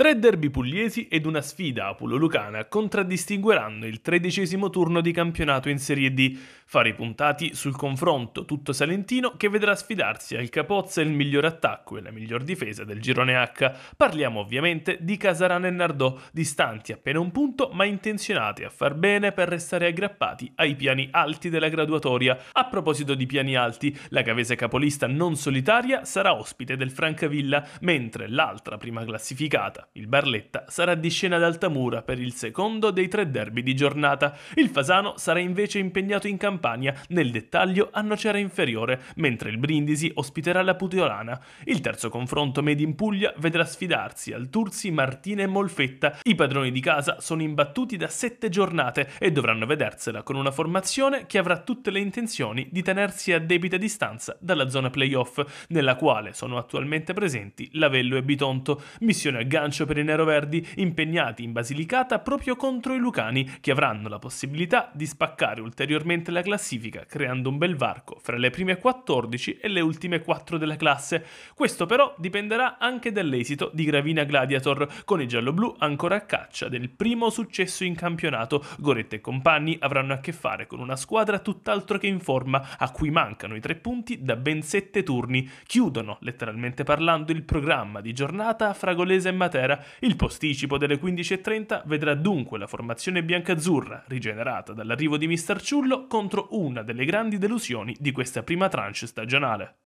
Tre derby pugliesi ed una sfida apulo-lucana contraddistingueranno il tredicesimo turno di campionato in Serie D, fare i puntati sul confronto tutto salentino che vedrà sfidarsi al Capozza il miglior attacco e la miglior difesa del girone H. Parliamo ovviamente di Casarano e Nardò, distanti appena un punto ma intenzionati a far bene per restare aggrappati ai piani alti della graduatoria. A proposito di piani alti, la Cavese capolista non solitaria sarà ospite del Francavilla, mentre l'altra prima classificata il Barletta sarà di scena ad Altamura per il secondo dei tre derby di giornata. Il Fasano sarà invece impegnato in Campania, nel dettaglio a Nocera Inferiore, mentre il Brindisi ospiterà la Puteolana. Il terzo confronto made in Puglia vedrà sfidarsi al Tursi, Martina e Molfetta. I padroni di casa sono imbattuti da sette giornate e dovranno vedersela con una formazione che avrà tutte le intenzioni di tenersi a debita distanza dalla zona playoff, nella quale sono attualmente presenti Lavello e Bitonto. Missione aggancio gancio per i neroverdi impegnati in Basilicata proprio contro i lucani che avranno la possibilità di spaccare ulteriormente la classifica creando un bel varco fra le prime 14 e le ultime 4 della classe. Questo però dipenderà anche dall'esito di Gravina Gladiator con i gialloblu ancora a caccia del primo successo in campionato. Goretta e compagni avranno a che fare con una squadra tutt'altro che in forma a cui mancano i tre punti da ben 7 turni. Chiudono letteralmente parlando il programma di giornata fra Golese e Matera Primavera, il posticipo delle 15.30 vedrà dunque la formazione biancazzurra, rigenerata dall'arrivo di Mister Ciullo, contro una delle grandi delusioni di questa prima tranche stagionale.